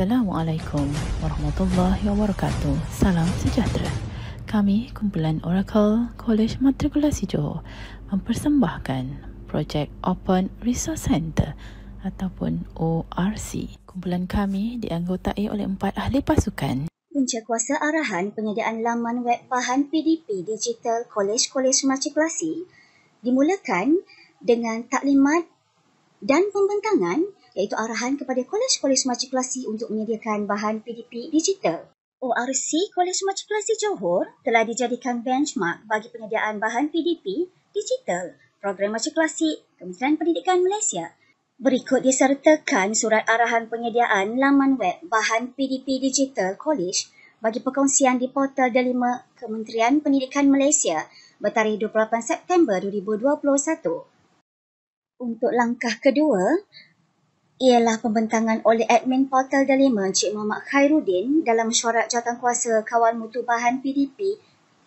Assalamualaikum warahmatullahi wabarakatuh. Salam sejahtera. Kami kumpulan Oracle College Matrikulasi Johor mempersembahkan projek Open Resource Center ataupun ORC. Kumpulan kami dianggotai oleh empat ahli pasukan kuasa arahan penyediaan laman web pahan PDP Digital College College Matrikulasi dimulakan dengan taklimat dan pembentangan iaitu arahan kepada Kolej-Kolej Majiklasi untuk menyediakan bahan PDP digital. ORC Kolej Majiklasi Johor telah dijadikan benchmark bagi penyediaan bahan PDP digital program Majiklasi Kementerian Pendidikan Malaysia. Berikut disertakan surat arahan penyediaan laman web bahan PDP digital kolej bagi perkongsian di portal Delima Kementerian Pendidikan Malaysia bertarikh 28 September 2021. Untuk langkah kedua, ialah pembentangan oleh admin Portal Delima Cik Muhammad Khairuddin dalam syarat kuasa kawal mutu bahan PDP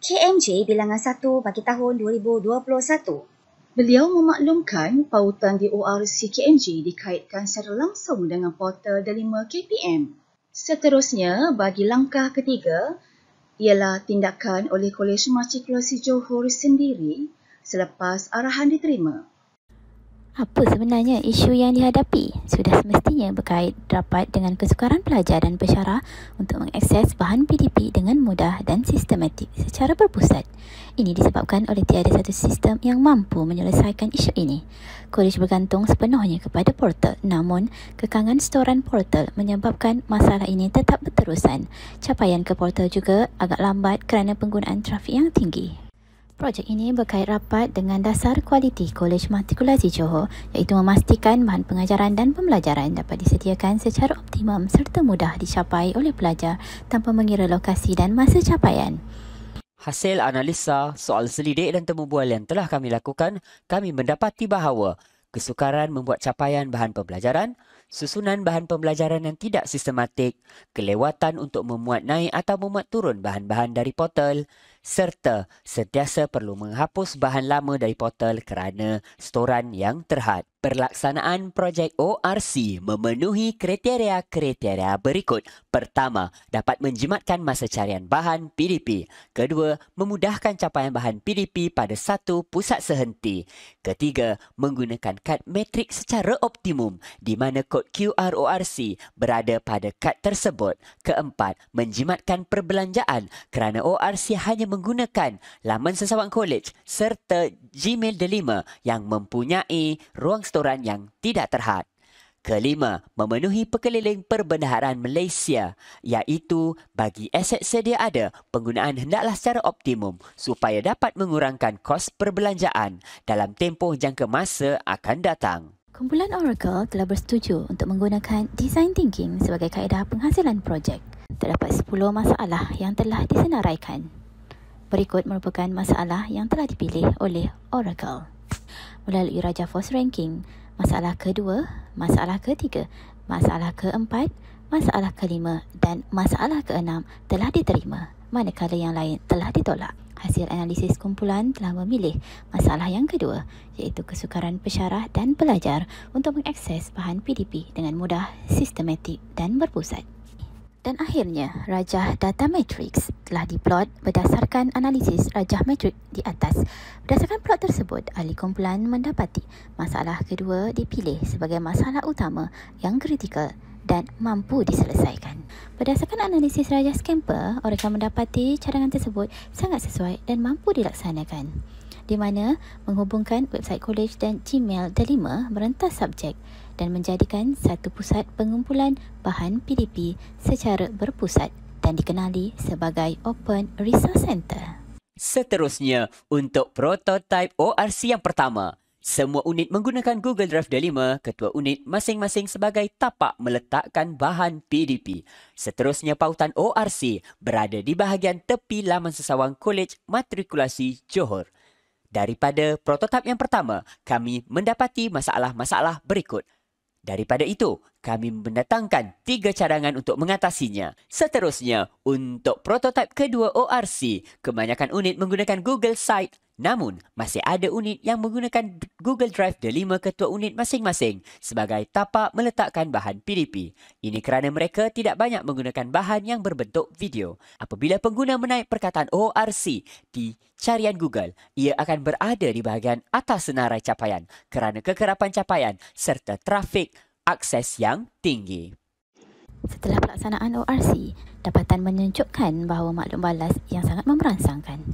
KMJ bilangan 1 bagi tahun 2021. Beliau memaklumkan pautan di ORC KMJ dikaitkan secara langsung dengan Portal Delima KPM. Seterusnya, bagi langkah ketiga, ialah tindakan oleh Kolej Matrikulasi Johor sendiri selepas arahan diterima. Apa sebenarnya isu yang dihadapi? Sudah semestinya berkait rapat dengan kesukaran pelajar dan pesara untuk mengakses bahan PDP dengan mudah dan sistematik secara berpusat. Ini disebabkan oleh tiada satu sistem yang mampu menyelesaikan isu ini. Kolej bergantung sepenuhnya kepada portal. Namun, kekangan setoran portal menyebabkan masalah ini tetap berterusan. Capaian ke portal juga agak lambat kerana penggunaan trafik yang tinggi. Projek ini berkait rapat dengan dasar kualiti Kolej Matrikulasi Johor iaitu memastikan bahan pengajaran dan pembelajaran dapat disediakan secara optimum serta mudah dicapai oleh pelajar tanpa mengira lokasi dan masa capaian. Hasil analisa soal selidik dan temubual yang telah kami lakukan, kami mendapati bahawa kesukaran membuat capaian bahan pembelajaran susunan bahan pembelajaran yang tidak sistematik, kelewatan untuk memuat naik atau memuat turun bahan-bahan dari portal, serta sentiasa perlu menghapus bahan lama dari portal kerana storan yang terhad. Pelaksanaan projek ORC memenuhi kriteria-kriteria berikut. Pertama, dapat menjimatkan masa carian bahan PDP. Kedua, memudahkan capaian bahan PDP pada satu pusat sehenti. Ketiga, menggunakan kad metrik secara optimum di mana kod QROC berada pada kad tersebut. Keempat, menjimatkan perbelanjaan kerana ORC hanya menggunakan laman sesawang kolej serta Gmail Delima yang mempunyai ruang setoran yang tidak terhad. Kelima, memenuhi pekeliling perbendaharaan Malaysia iaitu bagi aset sedia ada penggunaan hendaklah secara optimum supaya dapat mengurangkan kos perbelanjaan dalam tempoh jangka masa akan datang. Kumpulan Oracle telah bersetuju untuk menggunakan design thinking sebagai kaedah penghasilan projek. Terdapat 10 masalah yang telah disenaraikan. Berikut merupakan masalah yang telah dipilih oleh Oracle. Melalui Raja Force Ranking, masalah kedua, masalah ketiga, masalah keempat, masalah kelima dan masalah keenam telah diterima manakala yang lain telah ditolak. Hasil analisis kumpulan telah memilih masalah yang kedua iaitu kesukaran pesyarah dan pelajar untuk mengakses bahan PDP dengan mudah, sistematik dan berpusat. Dan akhirnya, rajah data matrix telah diplot berdasarkan analisis rajah matrix di atas. Berdasarkan plot tersebut, ahli kumpulan mendapati masalah kedua dipilih sebagai masalah utama yang kritikal dan mampu diselesaikan. Berdasarkan analisis Raja Scamper, Oreca mendapati cadangan tersebut sangat sesuai dan mampu dilaksanakan di mana menghubungkan website college dan Gmail Delima merentas subjek dan menjadikan satu pusat pengumpulan bahan PDP secara berpusat dan dikenali sebagai Open Resource Center. Seterusnya, untuk prototipe ORC yang pertama, semua unit menggunakan Google Drive Delima, ketua unit masing-masing sebagai tapak meletakkan bahan PDP. Seterusnya pautan ORC berada di bahagian tepi laman sesawang Kolej Matrikulasi Johor. Daripada prototip yang pertama, kami mendapati masalah-masalah berikut. Daripada itu, kami mendatangkan tiga cadangan untuk mengatasinya. Seterusnya, untuk prototip kedua ORC, kebanyakan unit menggunakan Google Site Namun, masih ada unit yang menggunakan Google Drive delima ketua unit masing-masing sebagai tapak meletakkan bahan PDP. Ini kerana mereka tidak banyak menggunakan bahan yang berbentuk video. Apabila pengguna menaik perkataan ORC di carian Google, ia akan berada di bahagian atas senarai capaian kerana kekerapan capaian serta trafik akses yang tinggi. Setelah pelaksanaan ORC, dapatan menunjukkan bahawa maklum balas yang sangat memerangsangkan.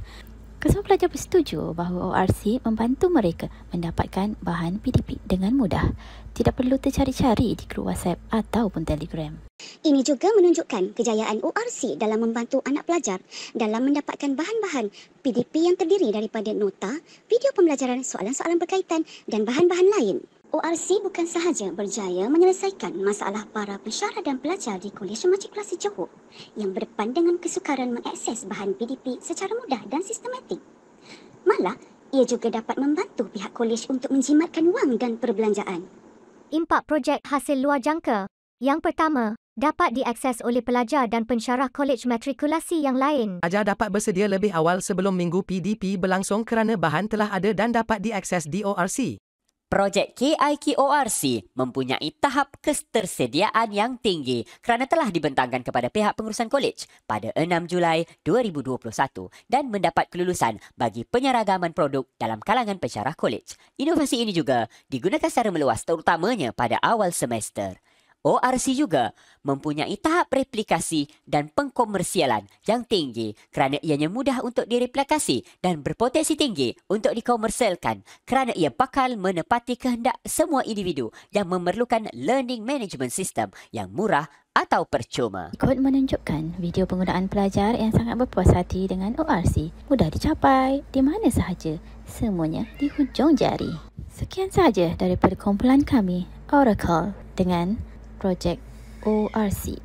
Kesemua pelajar bersetuju bahawa ORC membantu mereka mendapatkan bahan PDP dengan mudah. Tidak perlu tercari-cari di grup WhatsApp ataupun Telegram. Ini juga menunjukkan kejayaan ORC dalam membantu anak pelajar dalam mendapatkan bahan-bahan PDP yang terdiri daripada nota, video pembelajaran, soalan-soalan berkaitan dan bahan-bahan lain. ORC bukan sahaja berjaya menyelesaikan masalah para pensyarah dan pelajar di Kolej Macik Kelas Johor yang berdepan dengan kesukaran mengakses bahan PDP secara mudah dan sistematik. Malah, ia juga dapat membantu pihak kolej untuk menjimatkan wang dan perbelanjaan. Impak projek hasil luar jangka. Yang pertama, dapat diakses oleh pelajar dan pensyarah kolej matrikulasi yang lain. Pelajar dapat bersedia lebih awal sebelum minggu PDP berlangsung kerana bahan telah ada dan dapat diakses di ORC. Projek KIKORC mempunyai tahap ketersediaan yang tinggi kerana telah dibentangkan kepada pihak pengurusan kolej pada 6 Julai 2021 dan mendapat kelulusan bagi penyeragaman produk dalam kalangan pensyarah kolej. Inovasi ini juga digunakan secara meluas terutamanya pada awal semester. ORC juga mempunyai tahap replikasi dan pengkomersialan yang tinggi kerana ianya mudah untuk direplikasi dan berpotensi tinggi untuk dikomersialkan kerana ia bakal menepati kehendak semua individu yang memerlukan learning management system yang murah atau percuma. Ikut menunjukkan video penggunaan pelajar yang sangat berpuas hati dengan ORC mudah dicapai di mana sahaja semuanya di hujung jari. Sekian sahaja daripada kumpulan kami Oracle dengan Project ORC.